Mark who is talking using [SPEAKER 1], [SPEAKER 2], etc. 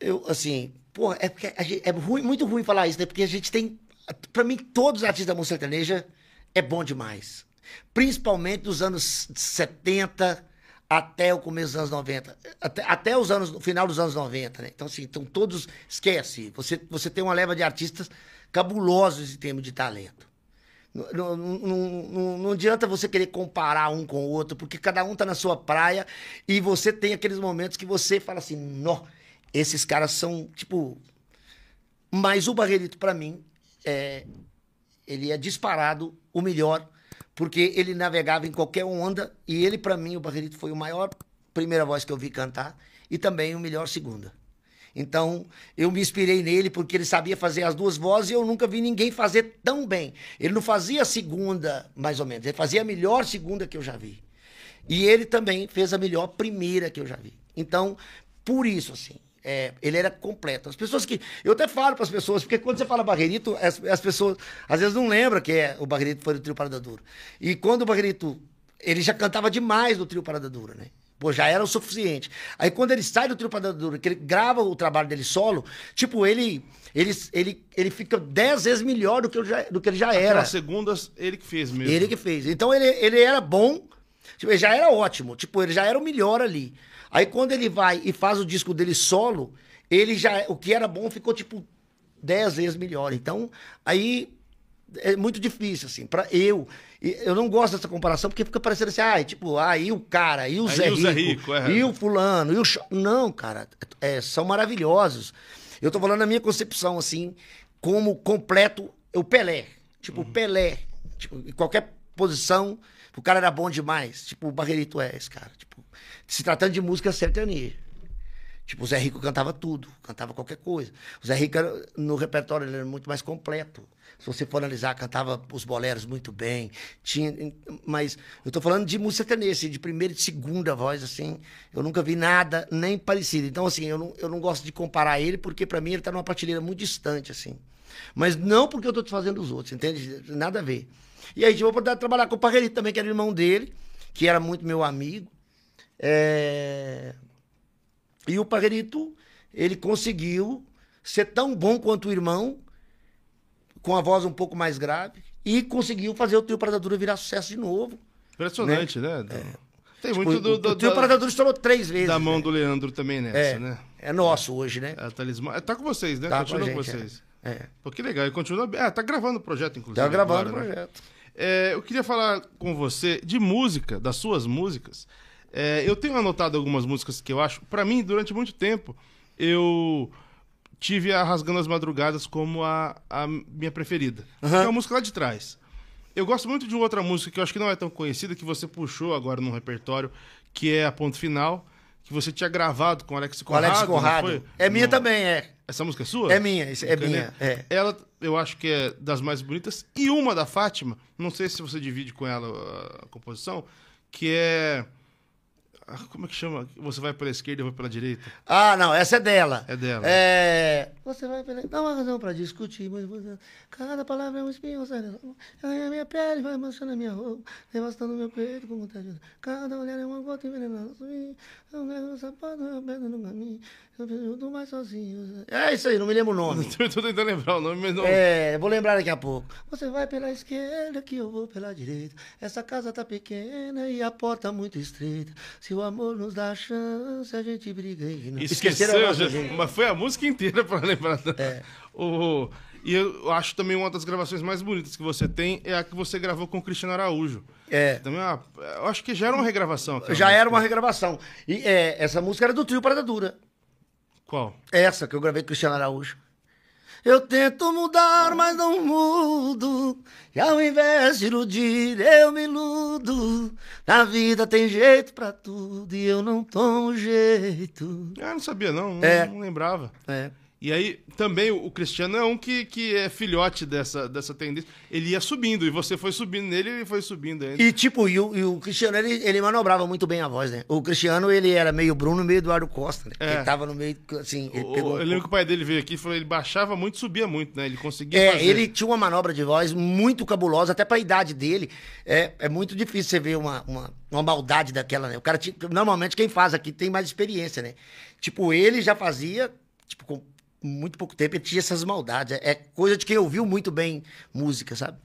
[SPEAKER 1] eu, assim, porra, é porque gente, é ruim, muito ruim falar isso, né? Porque a gente tem. Pra mim, todos os artistas da música sertaneja é bom demais. Principalmente dos anos 70 até o começo dos anos 90. Até, até os anos, final dos anos 90, né? Então, assim, então todos. Esquece. Você, você tem uma leva de artistas cabulosos em termos de talento. Não, não, não, não, adianta você querer comparar um com o outro, porque cada um tá na sua praia e você tem aqueles momentos que você fala assim, nó, esses caras são, tipo. Mas o Barrelito, para mim, é... ele é disparado o melhor, porque ele navegava em qualquer onda. E ele, para mim, o Barrelito foi o maior primeira voz que eu vi cantar e também o melhor segunda. Então, eu me inspirei nele porque ele sabia fazer as duas vozes e eu nunca vi ninguém fazer tão bem. Ele não fazia a segunda, mais ou menos. Ele fazia a melhor segunda que eu já vi. E ele também fez a melhor primeira que eu já vi. Então, por isso, assim, é, ele era completo. As pessoas que. Eu até falo para as pessoas, porque quando você fala Barreirito, as, as, pessoas às vezes não lembram que é, o Barreirito foi do Trio Parada Dura. E quando o Barreirito. Ele já cantava demais no Trio Parada Dura, né? Pô, já era o suficiente. Aí quando ele sai do trio Parada dura, que ele grava o trabalho dele solo, tipo, ele ele, ele, ele fica dez vezes melhor do que, já, do que ele já era. As segundas, ele que fez mesmo. Ele que fez. Então ele, ele era bom, Tipo, ele já era ótimo, tipo, ele já era o melhor ali. Aí quando ele vai e faz o disco dele solo, ele já, o que era bom ficou tipo dez vezes melhor. Então, aí é muito difícil, assim, para eu. Eu não gosto dessa comparação porque fica parecendo assim, ah, tipo, ah, e o cara, e o, Zé, o Zé Rico, é. e o fulano, e o... Não, cara, é, são maravilhosos. Eu tô falando a minha concepção, assim, como completo é o Pelé. Tipo, uhum. Pelé, tipo, em qualquer posição, Tipo, o cara era bom demais. Tipo, o Barreirito é esse cara. Tipo, se tratando de música sertaneja. Tipo, o Zé Rico cantava tudo, cantava qualquer coisa. O Zé Rico, era, no repertório, ele era muito mais completo. Se você for analisar, cantava os boleros muito bem. Tinha, mas eu estou falando de música sertaneja, assim, de primeira e de segunda voz, assim. Eu nunca vi nada nem parecido. Então, assim, eu não, eu não gosto de comparar ele, porque para mim ele está numa prateleira muito distante, assim. Mas não porque eu estou fazendo os outros, entende? Nada a ver. E aí tive a oportunidade de trabalhar com o Parreirito também, que era irmão dele, que era muito meu amigo. É... E o Pagarito ele conseguiu ser tão bom quanto o irmão, com a voz um pouco mais grave, e conseguiu fazer o Trio Parada Dura virar sucesso de novo. Né? Impressionante, né? né? É. Tem tipo, muito do. O, do, o Trio Parada Dura
[SPEAKER 2] estourou três vezes. Da mão né? do Leandro também nessa, é, né? É nosso hoje, né? É, talismã. Tá, é, tá com vocês, né? Tá Continua com, gente, com é. vocês. É. é. Pô, que legal. E continua. Ah, tá gravando o projeto, inclusive. Tá gravando agora, o né? projeto. Né? eu queria falar com você de música, das suas músicas. É, eu tenho anotado algumas músicas que eu acho. para mim, durante muito tempo, eu tive a Rasgando as Madrugadas como a, a minha preferida. Uhum. é a música lá de trás. Eu gosto muito de outra música que eu acho que não é tão conhecida, que você puxou agora no repertório, que é a Ponto Final, que você tinha gravado com Alex Corrado. Alex Corrado. É minha não. também, é. Essa música é sua? É minha, é, é minha. É. Ela, eu acho que é das mais bonitas. E uma da Fátima, não sei se você divide com ela a composição, que é ah, como é que chama? Você vai pela esquerda e eu vou pela direita? Ah, não, essa é dela.
[SPEAKER 1] É dela. É... Você vai pela. Não há razão para discutir, mas você... cada palavra é um espinho, sabe? Ela ah, a minha pele, vai manchando a minha roupa, devastando meu peito com vontade. Cada olhar é uma gota envenenada. Assim, eu pego o sapato, eu pego no caminho, eu pergunto mais sozinho. É isso aí, não me lembro o nome. Estou tentando lembrar o nome, mas não. É, vou lembrar daqui a pouco. Você vai pela esquerda que eu vou pela direita. Essa casa tá pequena e a porta muito estreita. Se o amor nos dá chance, a gente briga e não Esqueceram, mas
[SPEAKER 2] foi a música inteira para lembrar. É. O, e eu acho também uma das gravações mais bonitas que você tem é a que você gravou com o Cristiano Araújo. É. Também uma, ah, eu acho que já era uma
[SPEAKER 1] regravação. Já música. era uma regravação. E é, essa música era do trio Parada Dura. Qual? Essa que eu gravei com o Cristiano Araújo. Eu tento mudar, mas não mudo. E ao invés de iludir, eu me iludo. Na vida tem jeito pra tudo e eu não tomo jeito. Ah, não sabia não, não, é. não
[SPEAKER 2] lembrava. É. E aí, também o Cristiano é um que, que é filhote dessa, dessa tendência. Ele ia subindo, e você foi subindo nele e foi subindo ainda. E
[SPEAKER 1] tipo, e o, e o, Cristiano, ele, ele manobrava muito bem a voz, né? O Cristiano, ele era meio Bruno, meio Eduardo Costa, né? É. Ele tava
[SPEAKER 2] no meio, assim, ele o, pegou... Eu lembro que o pai dele veio aqui e falou, ele baixava muito subia muito, né? Ele conseguia É, fazer. ele
[SPEAKER 1] tinha uma manobra de voz muito cabulosa, até pra idade dele. É, é muito difícil você ver uma, uma, uma maldade daquela, né? O cara, normalmente, quem faz aqui tem mais experiência, né? Tipo, ele já fazia, tipo, com muito pouco tempo, e tinha essas maldades. É, é coisa de quem ouviu muito bem música, sabe?